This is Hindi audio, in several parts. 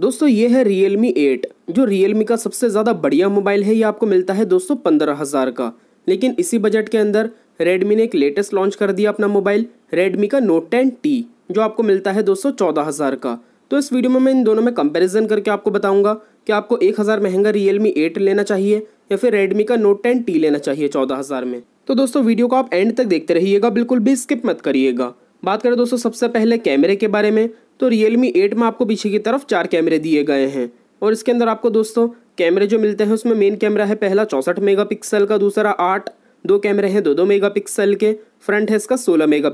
दोस्तों ये है Realme 8 जो Realme का सबसे ज़्यादा बढ़िया मोबाइल है ये आपको मिलता है दोस्तों पंद्रह हज़ार का लेकिन इसी बजट के अंदर Redmi ने एक लेटेस्ट लॉन्च कर दिया अपना मोबाइल Redmi का Note 10T जो आपको मिलता है दोस्तों चौदह हज़ार का तो इस वीडियो में मैं इन दोनों में कंपैरिजन करके आपको बताऊंगा कि आपको एक हज़ार महंगा Realme 8 लेना चाहिए या फिर Redmi का Note 10T लेना चाहिए चौदह हज़ार में तो दोस्तों वीडियो को आप एंड तक देखते रहिएगा बिल्कुल भी स्किप मत करिएगा बात करें दोस्तों सबसे पहले कैमरे के बारे में तो रियलमी एट में आपको पीछे की तरफ चार कैमरे दिए गए हैं और इसके अंदर आपको दोस्तों कैमरे जो मिलते हैं उसमें मेन कैमरा है पहला चौंसठ मेगा का दूसरा आठ दो कैमरे हैं दो दो मेगा के फ्रंट है इसका सोलह मेगा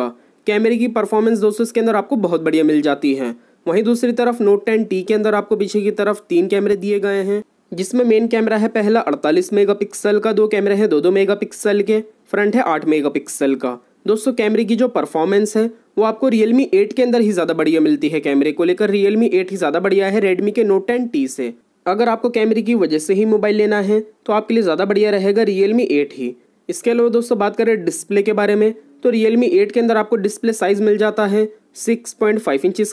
का कैमरे की परफॉर्मेंस दोस्तों इसके अंदर आपको बहुत बढ़िया मिल जाती है वहीं दूसरी तरफ नोट टेन टी के अंदर आपको पीछे की तरफ तीन कैमरे दिए गए हैं जिसमें मेन कैमरा है पहला 48 मेगापिक्सल का दो कैमरे हैं दो दो मेगापिक्सल के फ्रंट है 8 मेगापिक्सल का दोस्तों कैमरे की जो परफॉर्मेंस है वो आपको Realme एट के अंदर ही ज़्यादा बढ़िया मिलती है कैमरे को लेकर Realme एट ही ज़्यादा बढ़िया है रेडमी के नोट टेन टी से अगर आपको कैमरे की वजह से ही मोबाइल लेना है तो आपके लिए ज़्यादा बढ़िया रहेगा Realme एट ही इसके अलावा दोस्तों बात करें डिस्प्ले के बारे में तो रियलमी एट के अंदर आपको डिस्प्ले साइज़ मिल जाता है सिक्स पॉइंट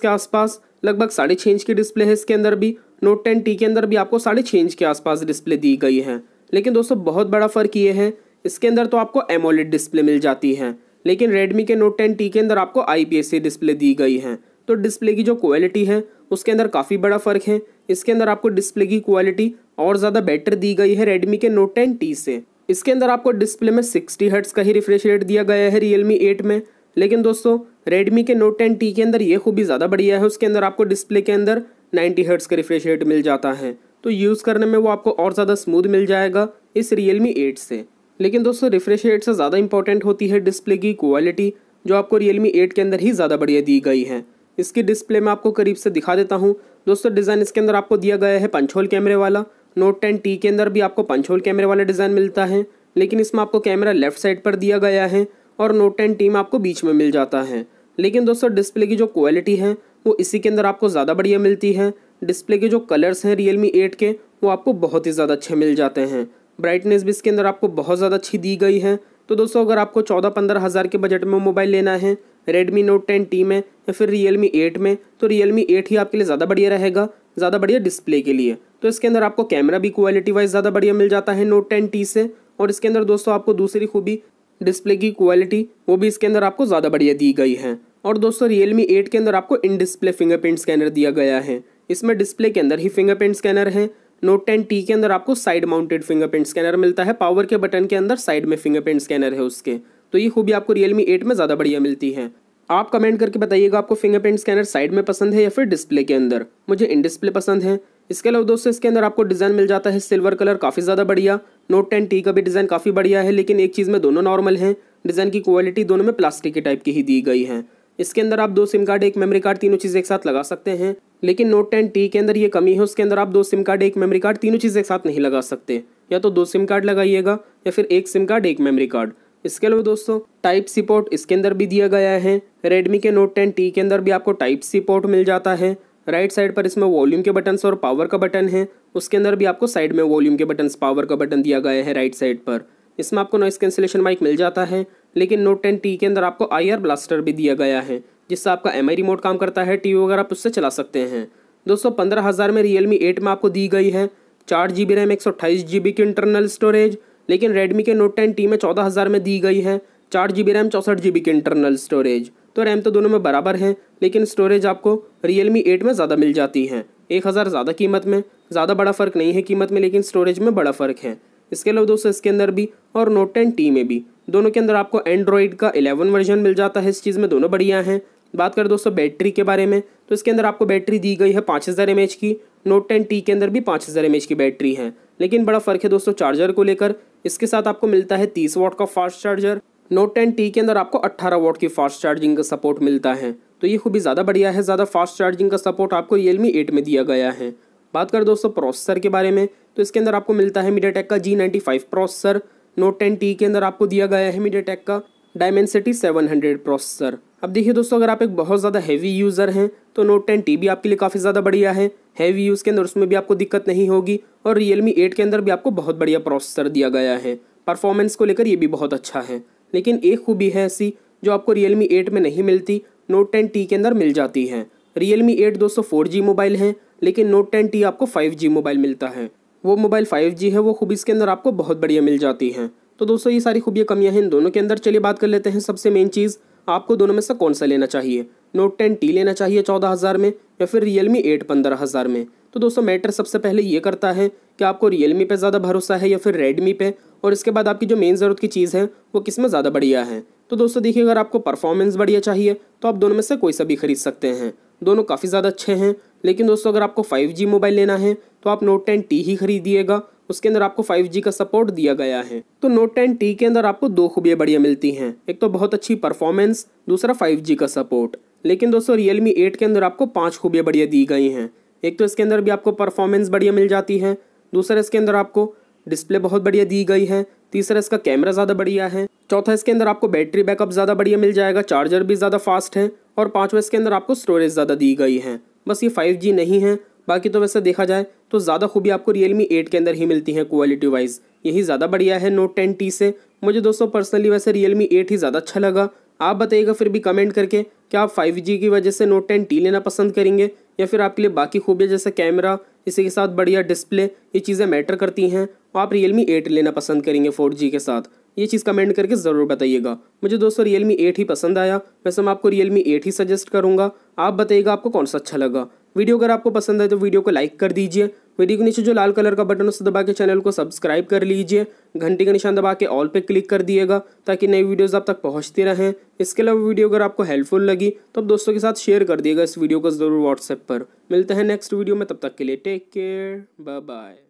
के आसपास लगभग साढ़े छः इंच की डिस्प्ले है इसके अंदर भी नोट टेन टी के अंदर भी आपको साढ़े छः इंच के आसपास डिस्प्ले दी गई है लेकिन दोस्तों बहुत बड़ा फ़र्क ये है इसके अंदर तो आपको एमोलेड डिस्प्ले मिल जाती है लेकिन रेडमी के नोट टेन टी के अंदर आपको आई डिस्प्ले दी गई है तो डिस्प्ले की जो क्वालिटी है उसके अंदर काफ़ी बड़ा फ़र्क है इसके अंदर आपको डिस्प्ले की क्वालिटी और ज़्यादा बेटर दी गई है रेडमी के नोट टेन टी से इसके अंदर आपको डिस्प्ले में सिक्सटी हर्ट्स का ही रिफ्रेश रेट दिया गया है रियलमी एट में लेकिन दोस्तों रेडमी के नोट टेन टी के अंदर ये खूबी ज़्यादा बढ़िया है उसके अंदर आपको डिस्प्ले के अंदर नाइन्टी हर्ट्स का रिफ्रेश रेट मिल जाता है तो यूज़ करने में वो आपको और ज़्यादा स्मूथ मिल जाएगा इस रियलमी एट से लेकिन दोस्तों रिफ्रेश रेट से ज़्यादा इंपॉर्टेंट होती है डिस्प्ले की क्वालिटी जो आपको रियलमी एट के अंदर ही ज़्यादा बढ़िया दी गई है इसकी डिस्प्ले में आपको करीब से दिखा देता हूँ दोस्तों डिज़ाइन इसके अंदर आपको दिया गया है पंचोल कैमरे वाला नोट टेन टी के अंदर भी आपको पंचोल कैमरे वाला डिज़ाइन मिलता है लेकिन इसमें आपको कैमरा लेफ्ट साइड पर दिया गया है और नोट टेन टी में आपको बीच में मिल जाता है लेकिन दोस्तों डिस्प्ले की जो क्वालिटी है वो इसी के अंदर आपको ज़्यादा बढ़िया मिलती है डिस्प्ले के जो कलर्स हैं रियल एट के वो आपको बहुत ही ज़्यादा अच्छे मिल जाते हैं ब्राइटनेस भी इसके अंदर आपको बहुत ज़्यादा अच्छी दी गई है तो दोस्तों अगर आपको चौदह पंद्रह हज़ार के बजट में मोबाइल लेना है रेडमी नोट टेन टी में या फिर रियल मी एट में तो रियल मी एट ही आपके लिए ज़्यादा बढ़िया रहेगा ज़्यादा बढ़िया डिस्प्ले के लिए तो इसके अंदर आपको कैमरा भी क्वालिटी वाइज ज़्यादा बढ़िया मिल जाता है नोट टेन टी से और इसके अंदर दोस्तों आपको दूसरी खूबी डिस्प्ले की क्वालिटी वो भी इसके अंदर आपको ज़्यादा बढ़िया दी गई है और दोस्तों रियल मी एट के अंदर आपको इन डिस्प्ले फिंगरप्रिंट स्कैनर दिया गया है इसमें डिस्प्ले के अंदर ही फिंगरप्रिंट स्कैनर है नोट टेन टी के अंदर आपको साइड माउंटेड फिंगरप्रिंट स्कैनर मिलता है पावर के बटन के अंदर साइड में फिंगरप्रिंट स्कैनर है उसके तो ये खूबी आपको रियलमी एट में ज़्यादा बढ़िया मिलती है आप कमेंट करके बताइएगा आपको फिंगरप्रिंट स्कैनर साइड में पसंद है या फिर डिस्प्ले के अंदर मुझे इन डिस्प्ले पसंद है इसके अलावा दोस्तों इसके अंदर आपको डिज़ाइन मिल जाता है सिल्वर कलर काफ़ी ज़्यादा बढ़िया नोट टेन टी का भी डिज़ाइन काफ़ी बढ़िया है लेकिन एक चीज़ में दोनों नॉर्मल हैं डिज़ाइन की क्वालिटी दोनों में प्लास्टिक के टाइप की ही दी गई है इसके अंदर आप दो सिम कार्ड एक मेमोरी कार्ड तीनों चीज़ें एक साथ लगा सकते हैं लेकिन नोट टेन टी के अंदर ये कमी है उसके अंदर आप दो सिम कार्ड एक मेमोरी कार्ड तीनों चीज़ें एक साथ नहीं लगा सकते या तो दो सिम कार्ड लगाइएगा या फिर एक सिम कार्ड एक मेमोरी कार्ड इसके अलावा दोस्तों टाइप सी पोर्ट इसके अंदर भी दिया गया है रेडमी के नोट टेन टी के अंदर भी आपको टाइप सी पोर्ट मिल जाता है राइट साइड पर इसमें वॉल्यूम के बटन्स और पावर का बटन है उसके अंदर भी आपको साइड में वॉल्यूम के बटन्स पावर का बटन दिया गया है राइट साइड पर इसमें आपको नॉइस कैंसिलेशन माइक मिल जाता है लेकिन नोट टेन टी के अंदर आपको आई आर ब्लास्टर भी दिया गया है जिससे आपका एम रिमोट काम करता है वी वगैरह आप उससे चला सकते हैं दोस्तों पंद्रह हज़ार में रियल मी एट में आपको दी गई है चार जी बी रैम एक सौ अट्ठाईस जी बी की इंटरनल स्टोरेज लेकिन रेडमी के नोट टेन टी में चौदह हज़ार में दी गई है चार जी बी रैम चौंसठ जी बी की इंटरनल स्टोरेज तो रैम तो दोनों में बराबर है लेकिन स्टोरेज आपको रियल मी एट में ज़्यादा मिल जाती है एक हज़ार ज़्यादा कीमत में ज़्यादा बड़ा फ़र्क नहीं है कीमत में लेकिन स्टोरेज में बड़ा फ़र्क है इसके अलावा दोस्तों इसके अंदर भी और नोट टेन टी में भी दोनों के अंदर आपको एंड्रॉयड का एलेवन वर्जन मिल जाता है इस चीज़ में दोनों बढ़िया हैं बात करें दोस्तों बैटरी के बारे में तो इसके अंदर आपको बैटरी दी गई है पाँच हज़ार एम की नोट टेन टी के अंदर भी पाँच हज़ार एम की बैटरी है लेकिन बड़ा फ़र्क है दोस्तों चार्जर को लेकर इसके साथ आपको मिलता है तीस वॉट का fast charger Note ten T के अंदर आपको अट्ठारह वॉट की फास्ट चार्जिंग का सपोर्ट मिलता है तो ये खूब ज़्यादा बढ़िया है ज़्यादा फास्ट चार्जिंग का सपोर्ट आपको रियलमी एट में दिया गया है बात करें दोस्तों प्रोसेसर के बारे में तो इसके अंदर आपको मिलता है मीडिया का G ninety five processor Note ten T के अंदर आपको दिया गया है मीडिया का डायमेंसिटी 700 प्रोसेसर अब देखिए दोस्तों अगर आप एक बहुत ज़्यादा हैवी यूज़र हैं तो नोट टेन टी भी आपके लिए काफ़ी ज़्यादा बढ़िया है हैवी यूज़ के अंदर उसमें भी आपको दिक्कत नहीं होगी और रियलमी एट के अंदर भी आपको बहुत बढ़िया प्रोसेसर दिया गया है परफॉर्मेंस को लेकर ये भी बहुत अच्छा है लेकिन एक खूबी है ऐसी जो आपको रियलमी एट में नहीं मिलती नोट टेन टी के अंदर मिल जाती है रियलमी एट दोस्तों फोर जी मोबाइल है लेकिन नोट टेन टी आपको फाइव जी मोबाइल मिलता है वो मोबाइल फाइव जी है वो ख़ूबी इसके अंदर आपको बहुत बढ़िया मिल जाती हैं तो दोस्तों ये सारी खूबियाँ कमियाँ हैं इन दोनों के अंदर चलिए बात कर लेते हैं सबसे मेन चीज़ आपको दोनों में से कौन सा लेना चाहिए नोट टेन टी लेना चाहिए चौदह हज़ार में या फिर रियल मी एट पंद्रह हज़ार में तो दोस्तों मैटर सबसे पहले ये करता है कि आपको रियल मी पे ज़्यादा भरोसा है या फिर रेडमी पे और इसके बाद आपकी जो मेन ज़रूरत की चीज़ है वो किस में ज़्यादा बढ़िया है तो दोस्तों देखिए अगर आपको परफॉर्मेंस बढ़िया चाहिए तो आप दोनों में से कोई सा भी खरीद सकते हैं दोनों काफ़ी ज़्यादा अच्छे हैं लेकिन दोस्तों अगर आपको फाइव मोबाइल लेना है तो आप नोट टेन टी ही खरीदिएगा उसके अंदर आपको 5G का सपोर्ट दिया गया है तो नोट टेन टी के अंदर आपको दो खूबियाँ बढ़िया मिलती हैं एक तो बहुत अच्छी परफॉर्मेंस दूसरा 5G का सपोर्ट लेकिन दोस्तों मी एट के अंदर आपको पाँच खूबियाँ बढ़िया दी गई हैं एक तो इसके अंदर भी आपको परफॉर्मेंस बढ़िया मिल जाती है दूसरा इसके अंदर आपको डिस्प्ले बहुत बढ़िया दी गई है तीसरा इसका कैमरा ज़्यादा बढ़िया है चौथा इसके अंदर आपको बैटरी बैकअप ज़्यादा बढ़िया मिल जाएगा चार्जर भी ज़्यादा फास्ट है और पाँचवा इसके अंदर आपको स्टोरेज ज़्यादा दी गई है बस ये फाइव नहीं है बाकी तो वैसे देखा जाए तो ज़्यादा खूबी आपको Realme एट के अंदर ही मिलती है क्वालिटी वाइज यही ज़्यादा बढ़िया है नोट टेन टी से मुझे दोस्तों पर्सनली वैसे Realme एट ही ज़्यादा अच्छा लगा आप बताइएगा फिर भी कमेंट करके क्या आप फाइव की वजह से नोट टेन टी लेना पसंद करेंगे या फिर आपके लिए बाकी खूबियाँ जैसे कैमरा इसी के साथ बढ़िया डिस्प्ले ये चीज़ें मैटर करती हैं और तो आप रियलमी एट लेना पसंद करेंगे फोर जी के साथ ये चीज़ कमेंट करके ज़रूर बताइएगा मुझे दोस्तों रियलमी एट ही पसंद आया वैसे मैं आपको रियलमी एट ही सजेस्ट करूँगा आप बताइएगा आपको कौन सा अच्छा लगा वीडियो अगर आपको पसंद है तो वीडियो को लाइक कर दीजिए वीडियो के नीचे जो लाल कलर का बटन उसे दबा के चैनल को सब्सक्राइब कर लीजिए घंटी का निशान दबा के ऑल पे क्लिक कर दिएगा ताकि नई वीडियोस आप तक पहुंचती रहें इसके अलावा वीडियो अगर आपको हेल्पफुल लगी तो आप दोस्तों के साथ शेयर कर दिएगा इस वीडियो को ज़रूर व्हाट्सएप पर मिलते हैं नेक्स्ट वीडियो में तब तक के लिए टेक केयर बाय बाय